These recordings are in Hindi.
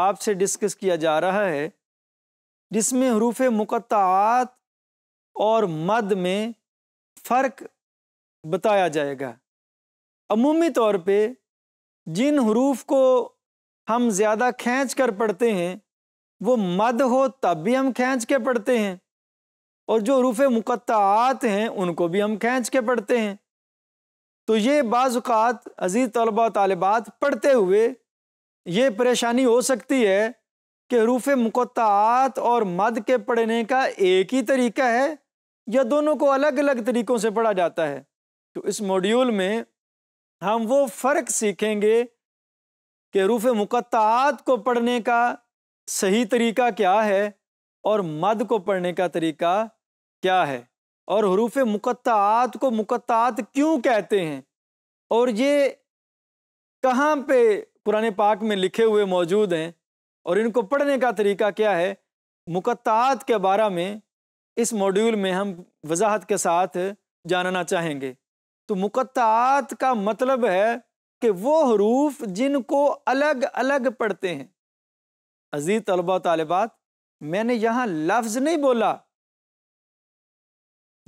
आपसे डिस्कस किया जा रहा है जिसमें हरूफ मुक़ात और मद में फ़र्क बताया जाएगा अमूमी तौर पे जिन हरूफ को हम ज़्यादा खींच कर पढ़ते हैं वो मद हो तब भी हम खींच के पढ़ते हैं और जो हरूफ मुक़ात हैं उनको भी हम खींच के पढ़ते हैं तो ये बाज़ात अजीज़ तलबा तलबात पढ़ते हुए ये परेशानी हो सकती है कि हरूफ मुकत्त और मद के पढ़ने का एक ही तरीका है या दोनों को अलग अलग तरीक़ों से पढ़ा जाता है तो इस मॉड्यूल में हम वो फ़र्क सीखेंगे कि हरूफ मुकत्त को पढ़ने का सही तरीका क्या है और मद को पढ़ने का तरीका क्या है और हरूफ मुकत्त को मुकत्त क्यों कहते हैं और ये कहाँ पे पुराने पाक में लिखे हुए मौजूद हैं और इनको पढ़ने का तरीका क्या है मुकत्त के बारे में इस मॉड्यूल में हम वजाहत के साथ जानना चाहेंगे तो मुकत्त का मतलब है कि वो हरूफ जिनको अलग अलग पढ़ते हैं अजीज तलबा तलबात मैंने यहाँ लफ्ज़ नहीं बोला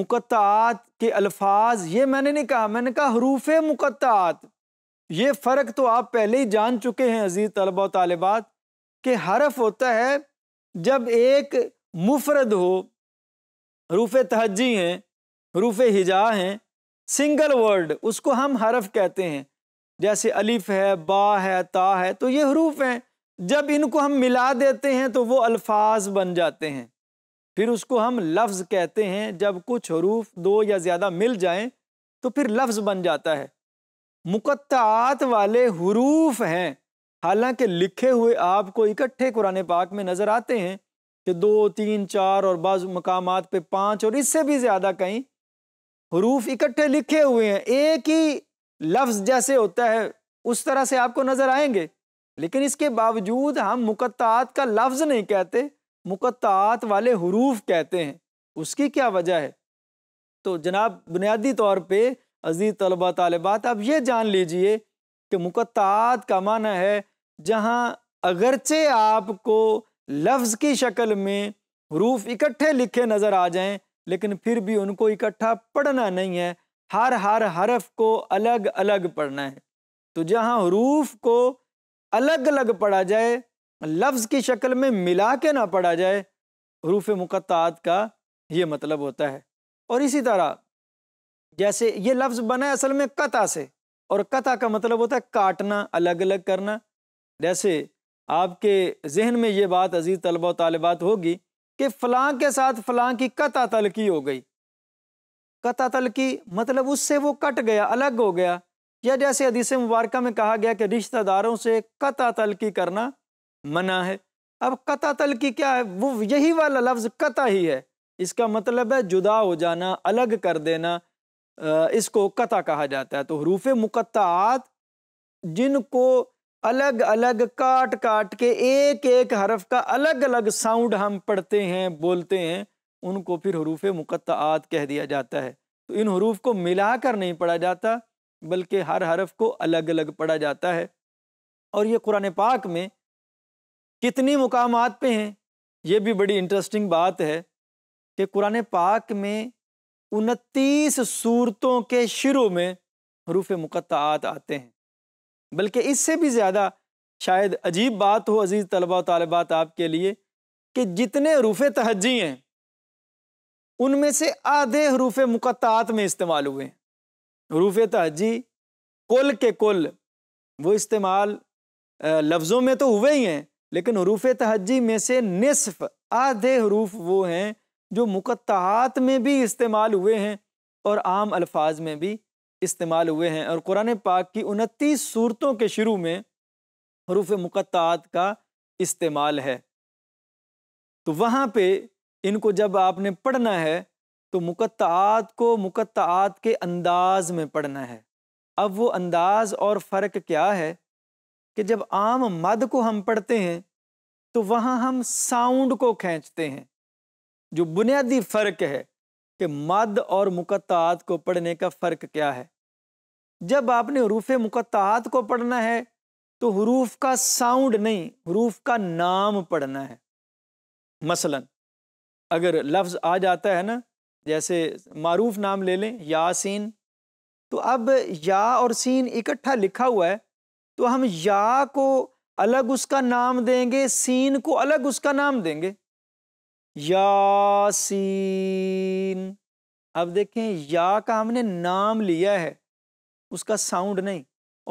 मुकत्त के अल्फाज ये मैंने नहीं कहा मैंने कहा हरूफ मुकत्त ये फ़र्क तो आप पहले ही जान चुके हैं अजीज़ तलबा तालबात कि हरफ होता है जब एक मुफरद हो रूफ़ तहजी हैं रूफ़ हिजा हैं सिंगल वर्ड उसको हम हरफ कहते हैं जैसे अलिफ है बा है ता है तो ये हरूफ हैं जब इनको हम मिला देते हैं तो वो अल्फाज बन जाते हैं फिर उसको हम लफ्ज़ कहते हैं जब कुछ हरूफ दो या ज़्यादा मिल जाएं तो फिर लफ्ज़ बन जाता है मुकत्त वाले हरूफ हैं हालांकि लिखे हुए आपको इकट्ठे कुरान पाक में नज़र आते हैं कि दो तीन चार और बाज़ मकाम पे पाँच और इससे भी ज़्यादा कहीं हरूफ इकट्ठे लिखे हुए हैं एक ही लफ्ज़ जैसे होता है उस तरह से आपको नज़र आएंगे लेकिन इसके बावजूद हम मुकत्त का लफ्ज़ नहीं कहते मुकत्त वाले हरूफ कहते हैं उसकी क्या वजह है तो जनाब बुनियादी तौर पर अजीज़ तलबा तलबात आप ये जान लीजिए कि मुकत्तात का माना है जहाँ अगरचे आपको लफ्ज़ की शक्ल में हरूफ इकट्ठे लिखे नज़र आ जाएं लेकिन फिर भी उनको इकट्ठा पढ़ना नहीं है हर हर हरफ को अलग अलग पढ़ना है तो जहाँ हरूफ को अलग अलग पढ़ा जाए लफ्ज़ की शक्ल में मिला के ना पढ़ा जाए हरूफ मुकत्त का ये मतलब होता है और इसी तरह जैसे ये लफ्ज़ बना है असल में कता से और कता का मतलब होता है काटना अलग अलग करना जैसे आपके जहन में ये बात अजीज़ तलबा तलबात होगी कि फ़लाँ के साथ फ़लाँ की कता तलकी हो गई कता तलकी मतलब उससे वो कट गया अलग हो गया या जैसे अदीस मुबारक में कहा गया कि रिश्तेदारों से कता तलकी करना मना है अब कता तलकी क्या है वो यही वाला लफ्ज़ कता ही है इसका मतलब है जुदा हो जाना अलग कर देना इसको कता कहा जाता है तो हरूफ मुकत्त जिनको अलग अलग काट काट के एक एक हरफ का अलग अलग साउंड हम पढ़ते हैं बोलते हैं उनको फिर हरूफ मुकत्त कह दिया जाता है तो इन हरूफ को मिला कर नहीं पढ़ा जाता बल्कि हर हरफ को अलग अलग पढ़ा जाता है और ये कुरान पाक में कितनी मुकामात पे हैं ये भी बड़ी इंटरेस्टिंग बात है कि कुरान पाक में उनतीस सूरतों के शुरू में हरूफ मुक़ात आते हैं बल्कि इससे भी ज़्यादा शायद अजीब बात हो अजीज़ तलबा तलबात आपके लिए कि जितने हरूफ तहजी हैं उनमें से आधे हरूफ मुक़ात में इस्तेमाल हुए हैं हरूफ तहजी कुल के कुल वो इस्तेमाल लफ्ज़ों में तो हुए ही हैं लेकिन हरूफ तहजी में से नसफ़ आधे हरूफ वो हैं जो मुकत्तात में भी इस्तेमाल हुए हैं और आम अल्फाज में भी इस्तेमाल हुए हैं और कुरान पाक की उनतीस सूरतों के शुरू में हरूफ मुकत्तात का इस्तेमाल है तो वहाँ पे इनको जब आपने पढ़ना है तो मुकत्तात को मुकत्तात के अंदाज में पढ़ना है अब वो अंदाज और फ़र्क क्या है कि जब आम मद को हम पढ़ते हैं तो वहाँ हम साउंड को खींचते हैं जो बुनियादी फ़र्क है कि मद और मुकत्त को पढ़ने का फ़र्क क्या है जब आपने हरूफ मुकत्त को पढ़ना है तो हरूफ का साउंड नहीं हरूफ का नाम पढ़ना है मसलन अगर लफ्ज़ आ जाता है ना जैसे मारूफ नाम ले लें यासीन तो अब या और सीन इकट्ठा लिखा हुआ है तो हम या को अलग उसका नाम देंगे सीन को अलग उसका नाम देंगे यासीन अब देखें या का हमने नाम लिया है उसका साउंड नहीं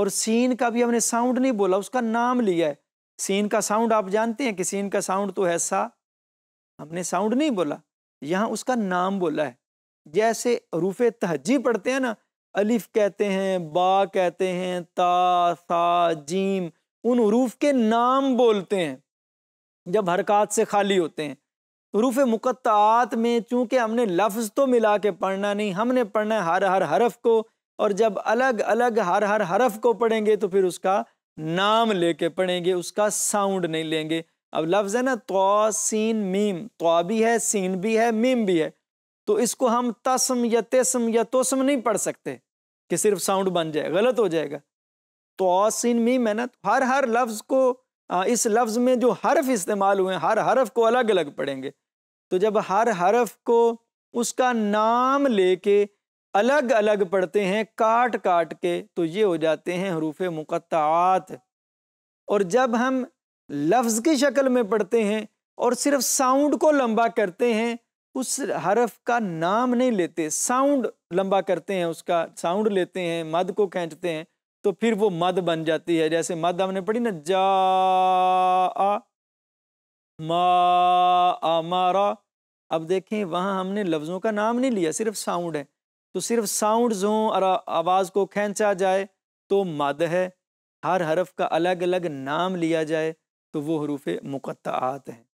और सीन का भी हमने साउंड नहीं बोला उसका नाम लिया है सीन का साउंड आप जानते हैं कि सीन का साउंड तो है सा हमने साउंड नहीं बोला यहाँ उसका नाम बोला है जैसे रूफ तहजी पढ़ते हैं ना अलिफ कहते हैं बा कहते हैं ता सा जीम उन रूफ के नाम बोलते हैं जब हरकत से खाली होते हैं हरूफ मुक़त्त में चूँकि हमने लफ्ज़ तो मिला के पढ़ना नहीं हमने पढ़ना है हर हर हरफ को और जब अलग अलग हर हर हरफ को पढ़ेंगे तो फिर उसका नाम लेके पढ़ेंगे उसका साउंड नहीं लेंगे अब लफ्ज़ है ना तो सीन मीम तो भी है सीन भी है मीम भी है तो इसको हम तस्म या तस्म या तोसम नहीं पढ़ सकते कि सिर्फ साउंड बन जाए गलत हो जाएगा तो सीन मीम है ना तो हर हर लफ्ज़ को इस लफ्ज़ में जो हरफ इस्तेमाल हुए हैं हर हरफ को अलग अलग पढ़ेंगे तो जब हर हरफ को उसका नाम लेके अलग अलग पढ़ते हैं काट काट के तो ये हो जाते हैं हरूफ मुक़ात और जब हम लफ्ज़ की शक्ल में पढ़ते हैं और सिर्फ साउंड को लंबा करते हैं उस हरफ का नाम नहीं लेते साउंड लंबा करते हैं उसका साउंड लेते हैं मद को खींचते हैं तो फिर वो मद बन जाती है जैसे मद हमने पढ़ी ना जा आ, मा आ, मारा अब देखें वहाँ हमने लफ्ज़ों का नाम नहीं लिया सिर्फ साउंड है तो सिर्फ साउंड हों और आवाज़ को खींचा जाए तो मद है हर हरफ का अलग अलग नाम लिया जाए तो वो हरूफ मुक़त्त हैं